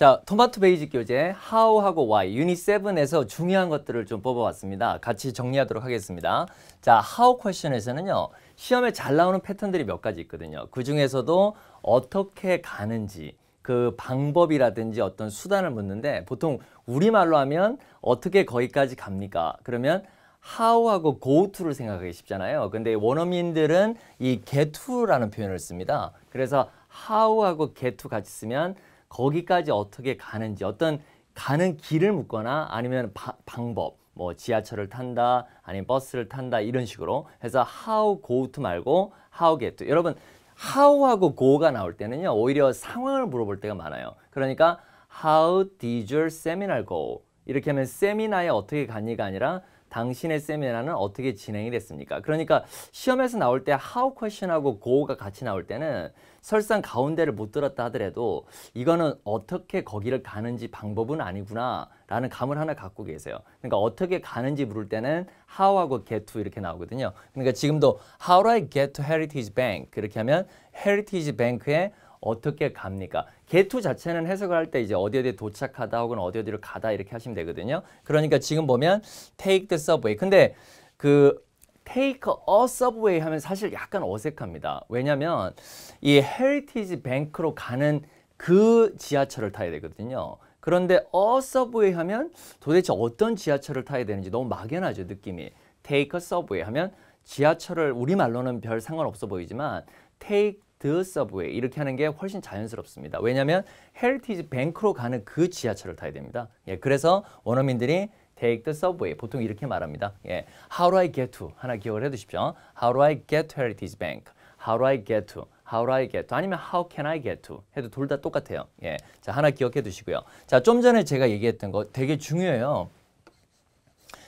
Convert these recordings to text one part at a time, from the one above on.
자, 토마토 베이직 교재 how하고 why 유닛 7에서 중요한 것들을 좀뽑아왔습니다 같이 정리하도록 하겠습니다. 자, how 퀘션에서는요. 시험에 잘 나오는 패턴들이 몇 가지 있거든요. 그 중에서도 어떻게 가는지 그 방법이라든지 어떤 수단을 묻는데 보통 우리말로 하면 어떻게 거기까지 갑니까? 그러면 how하고 go to를 생각하기 쉽잖아요. 근데 원어민들은 이 get to라는 표현을 씁니다. 그래서 how하고 get to 같이 쓰면 거기까지 어떻게 가는지 어떤 가는 길을 묻거나 아니면 바, 방법 뭐 지하철을 탄다 아니면 버스를 탄다 이런 식으로 해서 how go to 말고 how get to 여러분 how하고 go가 나올 때는요 오히려 상황을 물어볼 때가 많아요 그러니까 how did your seminar go 이렇게 하면 세미나에 어떻게 갔니가 아니라 당신의 세미나는 어떻게 진행이 됐습니까? 그러니까 시험에서 나올 때 how question하고 go가 같이 나올 때는 설상 가운데를 못 들었다 하더라도 이거는 어떻게 거기를 가는지 방법은 아니구나 라는 감을 하나 갖고 계세요. 그러니까 어떻게 가는지 물을 때는 how하고 get to 이렇게 나오거든요. 그러니까 지금도 how do I get to Heritage Bank? 이렇게 하면 Heritage Bank에 어떻게 갑니까? 개투 자체는 해석을 할 때 이제 어디 어디 도착하다 혹은 어디 어디로 가다 이렇게 하시면 되거든요. 그러니까 지금 보면 take the subway. 근데 그 take a subway 하면 사실 약간 어색합니다. 왜냐면 이 헤리티지 뱅크로 가는 그 지하철을 타야 되거든요. 그런데 a subway 하면 도대체 어떤 지하철을 타야 되는지 너무 막연하죠, 느낌이. take a subway 하면 지하철을 우리말로는 별 상관없어 보이지만 take the subway 이렇게 하는 게 훨씬 자연스럽습니다. 왜냐하면 헤리티지 뱅크로 가는 그 지하철을 타야 됩니다. 예, 그래서 원어민들이 take the subway 보통 이렇게 말합니다. 예, how do I get to 하나 기억을 해두십시오. how do I get to Heritage Bank? how do I get to? How do I get to? 아니면 How can I get to? 해도 둘 다 똑같아요. 예, 자 하나 기억해 두시고요. 자, 좀 전에 제가 얘기했던 거 되게 중요해요.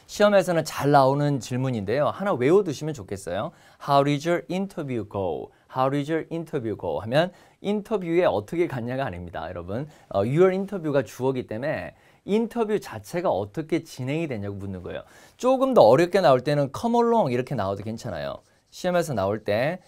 시험에서는 잘 나오는 질문인데요. 하나 외워두시면 좋겠어요. How did your interview go? How did your interview go? 하면 인터뷰에 어떻게 갔냐가 아닙니다. 여러분 어, your interview가 주어기 때문에 인터뷰 자체가 어떻게 진행이 되냐고 묻는 거예요. 조금 더 어렵게 나올 때는 come along 이렇게 나와도 괜찮아요. 시험에서 나올 때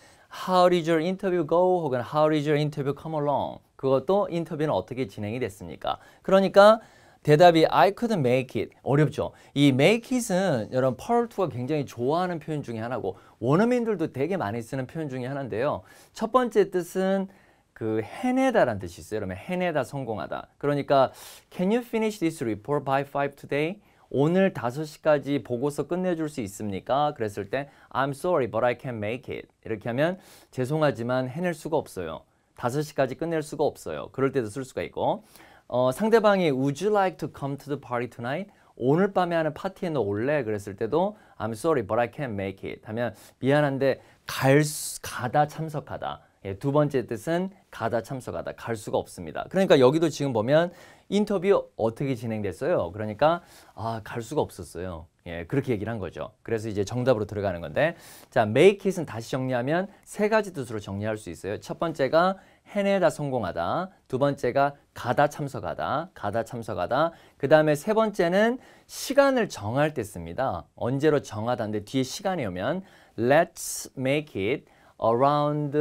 How did your interview go? 혹은 How did your interview come along? 그것도 인터뷰는 어떻게 진행이 됐습니까? 그러니까 대답이 I couldn't make it 어렵죠. 이 make it은 여러분 펄투가 굉장히 좋아하는 표현 중에 하나고 원어민들도 되게 많이 쓰는 표현 중에 하나인데요. 첫 번째 뜻은 그 해내다라는 뜻이 있어요. 그러면 해내다, 성공하다. 그러니까 Can you finish this report by 5 today? 오늘 5시까지 보고서 끝내줄 수 있습니까? 그랬을 때 I'm sorry but I can't make it. 이렇게 하면 죄송하지만 해낼 수가 없어요. 5시까지 끝낼 수가 없어요. 그럴 때도 쓸 수가 있고 어, 상대방이 Would you like to come to the party tonight? 오늘 밤에 하는 파티에 너 올래? 그랬을 때도 I'm sorry but I can't make it 하면 미안한데 갈 수, 가다 참석하다 예, 두 번째 뜻은 가다 참석하다 갈 수가 없습니다 그러니까 여기도 지금 보면 인터뷰 어떻게 진행됐어요? 그러니까 아갈 수가 없었어요 예, 그렇게 얘기를 한 거죠 그래서 이제 정답으로 들어가는 건데 자 make it은 다시 정리하면 세 가지 뜻으로 정리할 수 있어요 첫 번째가 해내다 성공하다. 두 번째가 가다 참석하다. 가다 참석하다. 그 다음에 세 번째는 시간을 정할 때 씁니다. 언제로 정하다인데 뒤에 시간이 오면 Let's make it around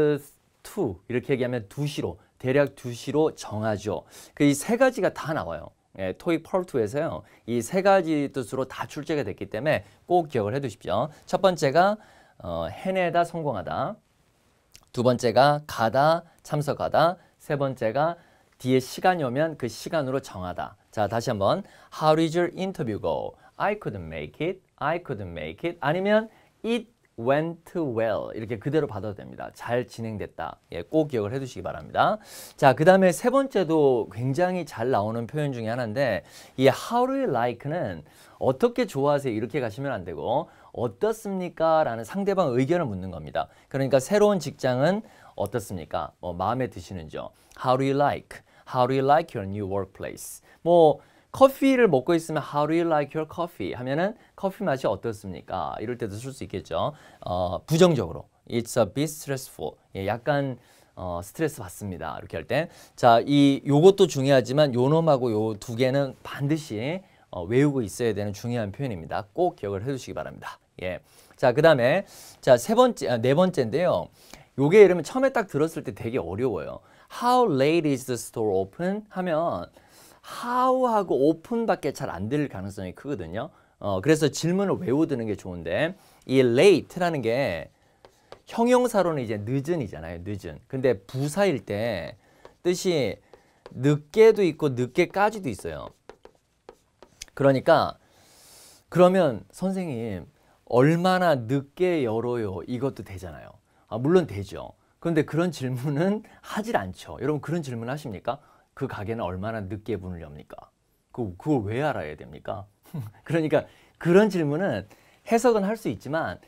2 이렇게 얘기하면 2시로 대략 2시로 정하죠. 그 이 세 가지가 다 나와요. 예, 토익 펄2에서요. 이 세 가지 뜻으로 다 출제가 됐기 때문에 꼭 기억을 해두십시오. 첫 번째가 어, 해내다 성공하다. 두 번째가 가다, 참석하다. 세 번째가 뒤에 시간이 오면 그 시간으로 정하다. 자, 다시 한번 How did your interview go? I couldn't make it. I couldn't make it. 아니면 It went well. 이렇게 그대로 받아도 됩니다. 잘 진행됐다. 예, 꼭 기억을 해두시기 바랍니다. 자, 그 다음에 세 번째도 굉장히 잘 나오는 표현 중에 하나인데 이 How do you like는 어떻게 좋아하세요? 이렇게 가시면 안 되고 어떻습니까? 라는 상대방 의견을 묻는 겁니다. 그러니까 새로운 직장은 어떻습니까? 뭐 마음에 드시는지요? How do you like? How do you like your new workplace? 뭐 커피를 먹고 있으면 How do you like your coffee? 하면은 커피 맛이 어떻습니까? 이럴 때도 쓸 수 있겠죠. 어, 부정적으로 It's a bit stressful. 예, 약간 어, 스트레스 받습니다. 이렇게 할 때. 자, 이 요것도 중요하지만 요 놈하고 요 두 개는 반드시 어, 외우고 있어야 되는 중요한 표현입니다. 꼭 기억을 해주시기 바랍니다. 예. 자, 그다음에 자, 세 번째 아, 네 번째인데요. 요게 이러면 처음에 딱 들었을 때 되게 어려워요. How late is the store open? 하면 how하고 open밖에 잘 안 들 가능성이 크거든요. 어, 그래서 질문을 외우드는 게 좋은데 이 late라는 게 형용사로는 이제 늦은이잖아요. 늦은. 근데 부사일 때 뜻이 늦게도 있고 늦게까지도 있어요. 그러니까 그러면 선생님 얼마나 늦게 열어요? 이것도 되잖아요. 아, 물론 되죠. 그런데 그런 질문은 하질 않죠. 여러분 그런 질문 하십니까? 그 가게는 얼마나 늦게 문을 엽니까? 그, 그걸 왜 알아야 됩니까? 그러니까 그런 질문은 해석은 할 수 있지만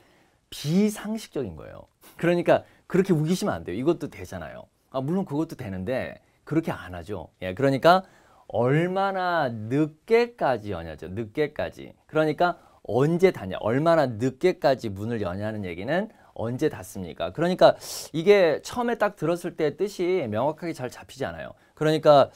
비상식적인 거예요. 그러니까 그렇게 우기시면 안 돼요. 이것도 되잖아요. 아, 물론 그것도 되는데 그렇게 안 하죠. 예, 그러니까 얼마나 늦게까지 여냐죠. 늦게까지. 그러니까 언제 닫냐, 얼마나 늦게까지 문을 여냐는 얘기는 언제 닫습니까? 그러니까 이게 처음에 딱 들었을 때 뜻이 명확하게 잘 잡히지 않아요. 그러니까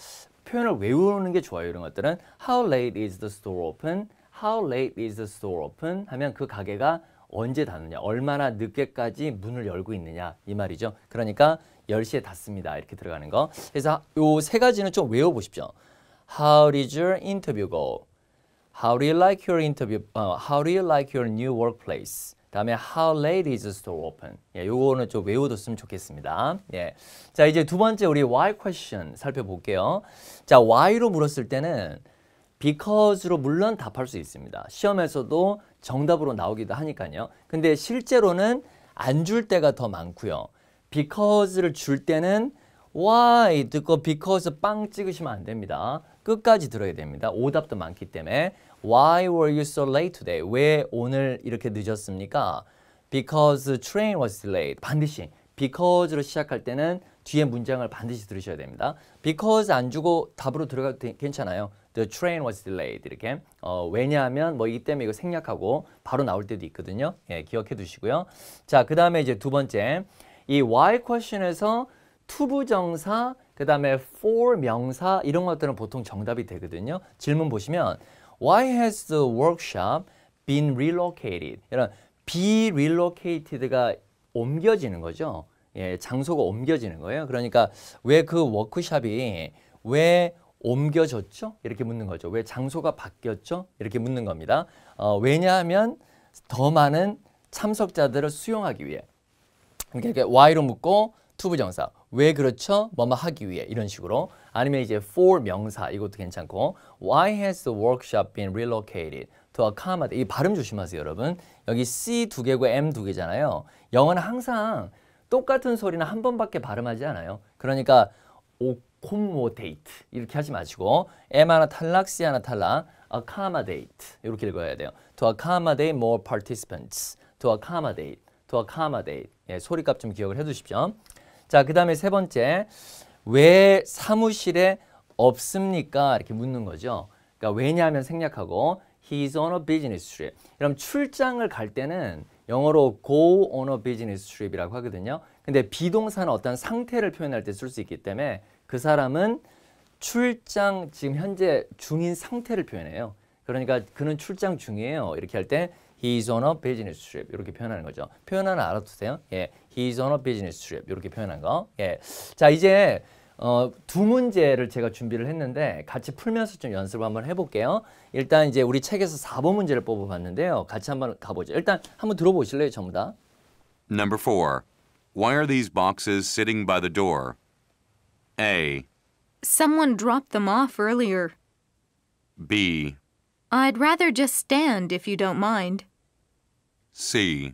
표현을 외우는 게 좋아요. 이런 것들은 How late is the store open? How late is the store open? 하면 그 가게가 언제 닫느냐, 얼마나 늦게까지 문을 열고 있느냐 이 말이죠. 그러니까 10시에 닫습니다. 이렇게 들어가는 거. 그래서 요 세 가지는 좀 외워보십시오. How did your interview go? How do you like your interview? Uh, how do you like your new workplace? 다음에 how late is the store open? 예, 요거는 좀 외워뒀으면 좋겠습니다. 예. 자, 이제 두 번째 우리 why question 살펴볼게요. 자, why로 물었을 때는 because로 물론 답할 수 있습니다. 시험에서도 정답으로 나오기도 하니까요. 근데 실제로는 안 줄 때가 더 많고요. because를 줄 때는 why 듣고 because 빵 찍으시면 안 됩니다. 끝까지 들어야 됩니다. 오답도 많기 때문에 Why were you so late today? 왜 오늘 이렇게 늦었습니까? Because train was delayed. 반드시 because로 시작할 때는 뒤에 문장을 반드시 들으셔야 됩니다. Because 안 주고 답으로 들어가도 되, 괜찮아요. The train was delayed. 이렇게. 어, 왜냐하면 뭐 이 때문에 뭐 이거 생략하고 바로 나올 때도 있거든요. 예, 기억해 두시고요. 자, 그 다음에 이제 두 번째. 이 why question에서 투부정사 그 다음에 for 명사 이런 것들은 보통 정답이 되거든요. 질문 보시면 Why has the workshop been relocated? 이런 be relocated가 옮겨지는 거죠. 예, 장소가 옮겨지는 거예요. 그러니까 왜 그 워크샵이 왜 옮겨졌죠? 이렇게 묻는 거죠. 왜 장소가 바뀌었죠? 이렇게 묻는 겁니다. 어, 왜냐하면 더 많은 참석자들을 수용하기 위해. 그러니까 이렇게 Y로 묻고 투부 정사 왜 그렇죠? 뭐 뭐 하기 위해 이런 식으로 아니면 이제 for 명사 이것도 괜찮고 Why has the workshop been relocated to accommodate 이 발음 조심하세요 여러분 여기 C 두 개고 M 두 개잖아요 영어는 항상 똑같은 소리는 한 번밖에 발음하지 않아요 그러니까 accommodate 이렇게 하지 마시고 M 하나 탈락 C 하나 탈락 accommodate 이렇게 읽어야 돼요 to accommodate more participants to accommodate to accommodate 예, 소리값 좀 기억을 해두십시오 자, 그 다음에 세 번째, 왜 사무실에 없습니까? 이렇게 묻는 거죠. 그러니까 왜냐하면 생략하고 He's on a business trip. 그럼 출장을 갈 때는 영어로 go on a business trip이라고 하거든요. 근데 비동사는 어떤 상태를 표현할 때 쓸 수 있기 때문에 그 사람은 출장 지금 현재 중인 상태를 표현해요. 그러니까 그는 출장 중이에요. 이렇게 할 때 he's on a business trip 이렇게 표현하는 거죠. 표현 하나 알아두세요. 예, He's on a business trip. 이렇게 표현한 거. 예. 자, 이제 어, 두 문제를 제가 준비를 했는데 같이 풀면서 좀 연습을 한번 해볼게요. 일단 이제 우리 책에서 4번 문제를 뽑아봤는데요. 같이 한번 가보죠. 일단 한번 들어보실래요, 전부 다? Number 4. Why are these boxes sitting by the door? A. Someone dropped them off earlier. B. I'd rather just stand if you don't mind. C.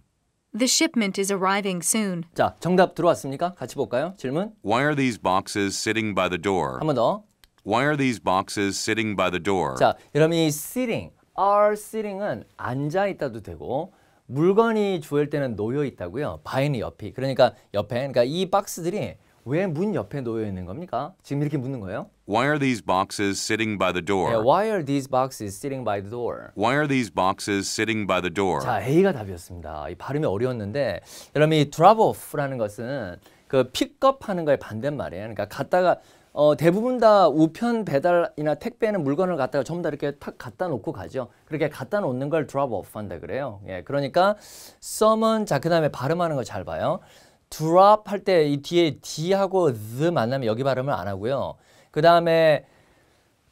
The shipment is arriving soon. 자, 정답 들어왔습니까? 같이 볼까요? 질문. Why are these boxes sitting by the door? 한 번 더. Why are these boxes sitting by the door? 자, 여러분 이 sitting, are sitting은 앉아 있다도 되고 물건이 주일 때는 놓여 있다고요. by는 옆이. 그러니까 옆에 그러니까 이 박스들이 왜문 옆에 놓여 있는 겁니까? 지금 이렇게 묻는 거예요? Why are these boxes sitting by the door? 네, why are these boxes sitting by the door? Why are these boxes sitting by the door? 자, A가 답이었습니다. 이 발음이 어려웠는데 여러분 이 drop off라는 것은 그 픽업하는 거의 반대말이에요. 그러니까 갔다가 어, 대부분 다 우편 배달이나 택배는 물건을 갖다가 전부 다 이렇게 탁 갖다 놓고 가죠. 그렇게 갖다 놓는 걸 drop off 한다 그래요. 예, 그러니까 someone 자 그다음에 발음하는 거 잘 봐요. drop 할 때 이 뒤에 d하고 t 만나면 여기 발음을 안 하고요. 그 다음에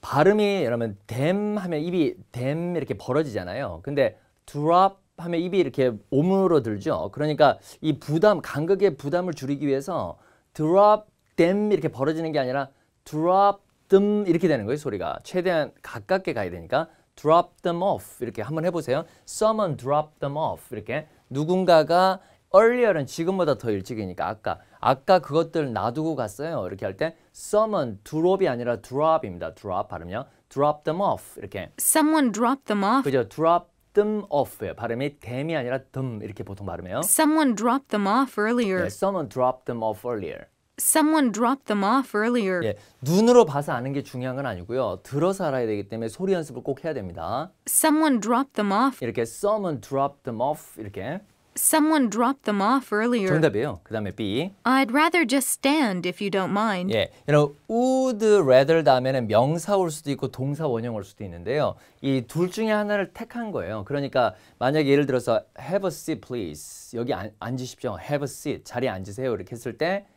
발음이 여러분 댐 하면 입이 댐 이렇게 벌어지잖아요. 근데 drop 하면 입이 이렇게 오므로 들죠. 그러니까 이 부담 간극의 부담을 줄이기 위해서 drop them 이렇게 벌어지는 게 아니라 drop them 이렇게 되는 거예요 소리가 최대한 가깝게 가야 되니까 drop them off 이렇게 한번 해보세요. Someone drop them off 이렇게 누군가가 earlier은 지금보다 더 일찍이니까 아까 아까 그것들 놔두고 갔어요. 이렇게 할 때 someone drop이 아니라 drop입니다. drop 발음이요. drop them off 이렇게. Someone dropped them off. 그죠? drop them off예요. 발음이 them이 아니라 them 이렇게 보통 발음해요. Someone dropped them off earlier. 네, someone dropped them off earlier. Someone dropped them off earlier. 예, 눈으로 봐서 아는 게 중요한 건 아니고요. 들어서 알아야 되기 때문에 소리 연습을 꼭 해야 됩니다. Someone dropped them off. 이렇게 someone dropped them off 이렇게 Someone dropped them off earlier. 정답이에요. 그 다음에 B. I'd rather just stand if you don't mind. 예, you know, would rather 다음에는 명사 올 수도 있고 동사 원형 올 수도 있는데요. 이 둘 중에 하나를 택한 거예요. 그러니까 만약 예를 들어서 have a seat please. 여기 안, 앉으십시오. have a seat. 자리에 앉으세요. 이렇게 했을 때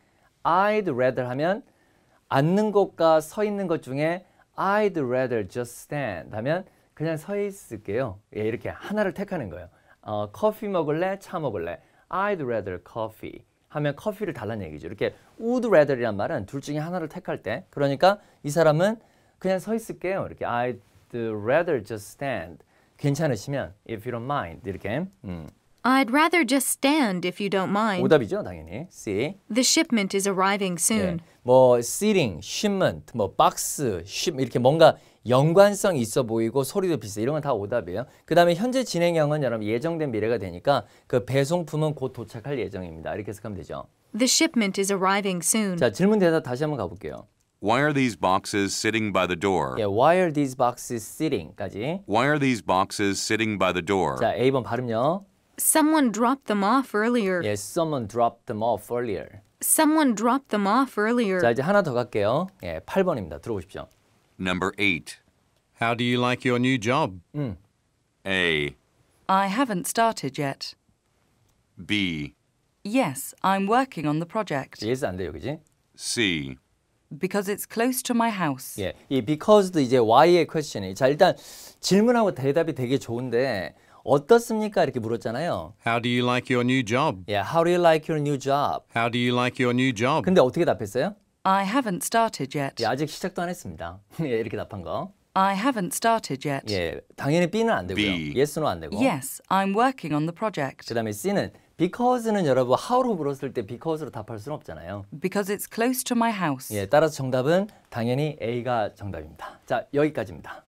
I'd rather 하면 앉는 것과 서 있는 것 중에 I'd rather just stand 하면 그냥 서 있을게요. 예, 이렇게 하나를 택하는 거예요. 어, 커피 먹을래? 차 먹을래? I'd rather coffee. 하면 커피를 달란 얘기죠. 이렇게 would rather이란 말은 둘 중에 하나를 택할 때 그러니까 이 사람은 그냥 서 있을게요. 이렇게 I'd rather just stand. 괜찮으시면 if you don't mind 이렇게 음. I'd rather just stand if you don't mind. 오답이죠, 당연히. C. The shipment is arriving soon. 네. 뭐 sitting, shipment, 뭐 box, ship 이렇게 뭔가 연관성 있어 보이고 소리도 비슷해. 이런 건 다 오답이에요. 그 다음에 현재 진행형은 여러분 예정된 미래가 되니까 그 배송품은 곧 도착할 예정입니다. 이렇게 해석하면 되죠. The shipment is arriving soon. 자, 질문 대답 다시 한번 가볼게요. Why are these boxes sitting by the door? 예, why are these boxes sitting까지. Why are these boxes sitting by the door? 자, A번 발음요. Someone dropped them off earlier. 예, someone dropped them off earlier. Someone dropped them off earlier. 자, 이제 하나 더 갈게요. 예, 8번입니다. 들어보십시오. Number 8. How do you like your new job? Mm. A. I haven't started yet. B. Yes, I'm working on the project. yes 안 돼요, 그지? C. Because it's close to my house. 예, 이 because도 이제 why의 question이. 자, 일단 질문하고 대답이 되게 좋은데 어떻습니까? 이렇게 물었잖아요. How do you like your new job? 예, how do you like your new job? How do you like your new job? 근데 어떻게 답했어요? I haven't started yet. 예, 아직 시작도 안 했습니다. 예, 이렇게 답한 거. I haven't started yet. 예, 당연히 B는 안 되고요. B. Yes는 안 되고. Yes, I'm working on the project. 그다음에 C는 because는 여러분 how로 물었을 때 because로 답할 수는 없잖아요. Because it's close to my house. 예, 따라서 정답은 당연히 A가 정답입니다. 자, 여기까지입니다.